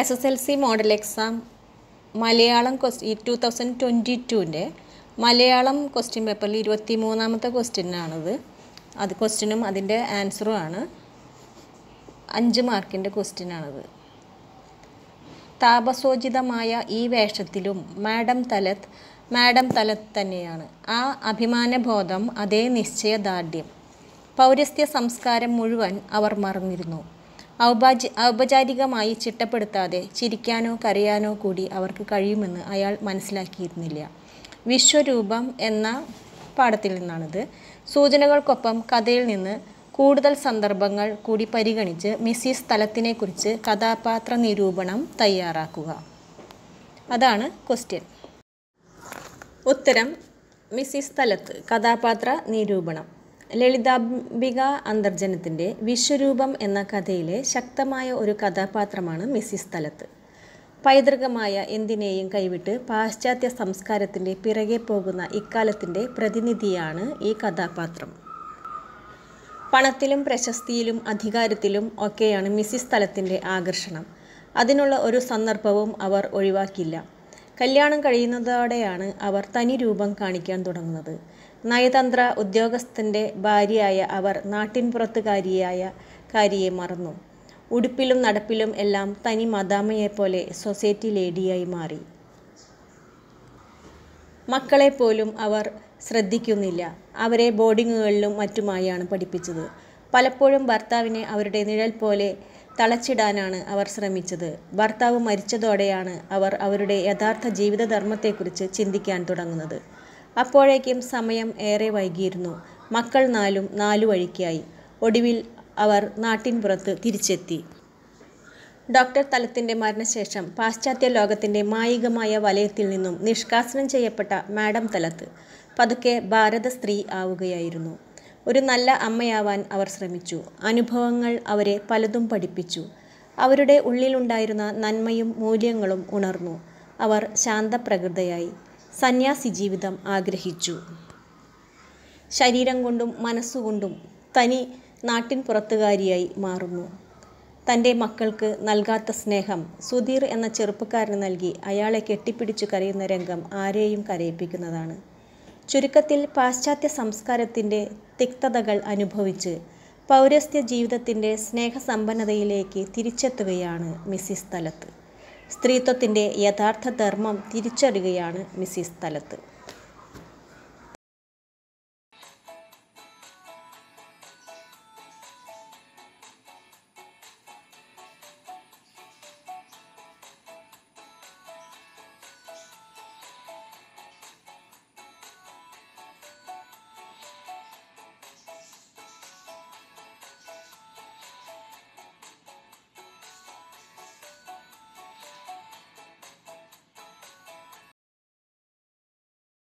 S S L C model exam Malayalam ക്വസ്റ്റ് ഈ two thousand twenty ടുവിൻ്റെ മലയാളം ക്വസ്റ്റ്യൻ പേപ്പറിൽ ഇരുപത്തി മൂന്നാമത്തെ ക്വസ്റ്റ്യനാണിത് അത് ക്വസ്റ്റ്യനും അതിൻ്റെ ആൻസറും ആണ് അഞ്ച് മാർക്കിൻ്റെ ക്വസ്റ്റ്യനാണത് താപസോചിതമായ ഈ വേഷത്തിലും മാഡം തലത്ത് മാഡം തലത്ത് തന്നെയാണ് ആ അഭിമാനബോധം അതേ നിശ്ചയദാർഢ്യം പൗരസ്ത്യ സംസ്കാരം മുഴുവൻ അവർ മറന്നിരുന്നു ഔപാച ഔപചാരികമായി ചിട്ടപ്പെടുത്താതെ ചിരിക്കാനോ കരയാനോ കൂടി അവർക്ക് കഴിയുമെന്ന് അയാൾ മനസ്സിലാക്കിയിരുന്നില്ല വിശ്വരൂപം എന്ന പാഠത്തിൽ നിന്നാണിത് സൂചനകൾക്കൊപ്പം കഥയിൽ നിന്ന് കൂടുതൽ സന്ദർഭങ്ങൾ കൂടി പരിഗണിച്ച് മിസ്സിസ് തലത്തിനെക്കുറിച്ച് കഥാപാത്ര നിരൂപണം തയ്യാറാക്കുക അതാണ് ക്വസ്റ്റ്യൻ ഉത്തരം മിസ്സിസ് തലത്ത് കഥാപാത്ര നിരൂപണം ലളിതാംബിക അന്തർജനത്തിൻ്റെ വിശ്വരൂപം എന്ന കഥയിലെ ശക്തമായ ഒരു കഥാപാത്രമാണ് മിസ്സിസ് തലത്ത് പൈതൃകമായ എന്തിനേയും കൈവിട്ട് പാശ്ചാത്യ സംസ്കാരത്തിൻ്റെ പിറകെ പോകുന്ന ഇക്കാലത്തിൻ്റെ പ്രതിനിധിയാണ് ഈ കഥാപാത്രം പണത്തിലും പ്രശസ്തിയിലും അധികാരത്തിലും ഒക്കെയാണ് മിസ്സിസ് സ്ഥലത്തിൻ്റെ ആകർഷണം അതിനുള്ള ഒരു സന്ദർഭവും അവർ ഒഴിവാക്കില്ല കല്യാണം കഴിയുന്നതോടെയാണ് അവർ തനി രൂപം കാണിക്കാൻ തുടങ്ങുന്നത് നയതന്ത്ര ഉദ്യോഗസ്ഥൻ്റെ ഭാര്യയായ അവർ നാട്ടിൻപുറത്തുകാരിയായ കാരിയെ മറന്നു ഉടുപ്പിലും നടപ്പിലും എല്ലാം തനി മദാമയെപ്പോലെ സൊസൈറ്റി ലേഡിയായി മാറി മക്കളെ പോലും അവർ ശ്രദ്ധിക്കുന്നില്ല അവരെ ബോർഡിങ്ങുകളിലും മറ്റുമായാണ് പഠിപ്പിച്ചത് പലപ്പോഴും ഭർത്താവിനെ അവരുടെ നിഴൽ പോലെ തളച്ചിടാനാണ് അവർ ശ്രമിച്ചത് ഭർത്താവ് മരിച്ചതോടെയാണ് അവർ അവരുടെ യഥാർത്ഥ ജീവിതധർമ്മത്തെക്കുറിച്ച് ചിന്തിക്കാൻ തുടങ്ങുന്നത് അപ്പോഴേക്കും സമയം ഏറെ വൈകിയിരുന്നു മക്കൾ നാലും നാലു വഴിക്കായി ഒടുവിൽ അവർ നാട്ടിൻപുറത്ത് തിരിച്ചെത്തി ഡോക്ടർ തലത്തിൻ്റെ മരണശേഷം പാശ്ചാത്യ ലോകത്തിൻ്റെ മായികമായ വലയത്തിൽ നിന്നും നിഷ്കാസനം ചെയ്യപ്പെട്ട മാഡം തലത്ത് പതുക്കെ ഭാരത സ്ത്രീ ആവുകയായിരുന്നു ഒരു നല്ല അമ്മയാവാൻ അവർ ശ്രമിച്ചു അനുഭവങ്ങൾ അവരെ പലതും പഠിപ്പിച്ചു അവരുടെ ഉള്ളിലുണ്ടായിരുന്ന നന്മയും മൂല്യങ്ങളും ഉണർന്നു അവർ ശാന്തപ്രകൃതയായി സന്യാസി ജീവിതം ആഗ്രഹിച്ചു ശരീരം കൊണ്ടും മനസ്സുകൊണ്ടും തനി നാട്ടിൻ പുറത്തുകാരിയായി മാറുന്നു തൻ്റെ മക്കൾക്ക് നൽകാത്ത സ്നേഹം സുധീർ എന്ന ചെറുപ്പക്കാരന് നൽകി അയാളെ കെട്ടിപ്പിടിച്ചു കരയുന്ന രംഗം ആരെയും കരയിപ്പിക്കുന്നതാണ് ചുരുക്കത്തിൽ പാശ്ചാത്യ സംസ്കാരത്തിൻ്റെ തിക്തതകൾ അനുഭവിച്ച് പൗരസ്ത്യ ജീവിതത്തിൻ്റെ സ്നേഹസമ്പന്നതയിലേക്ക് തിരിച്ചെത്തുകയാണ് മിസ്സിസ് തലത്ത് സ്ത്രീത്വത്തിൻ്റെ യഥാർത്ഥ ധർമ്മം തിരിച്ചറിയുകയാണ് മിസ്സിസ് തലത്ത്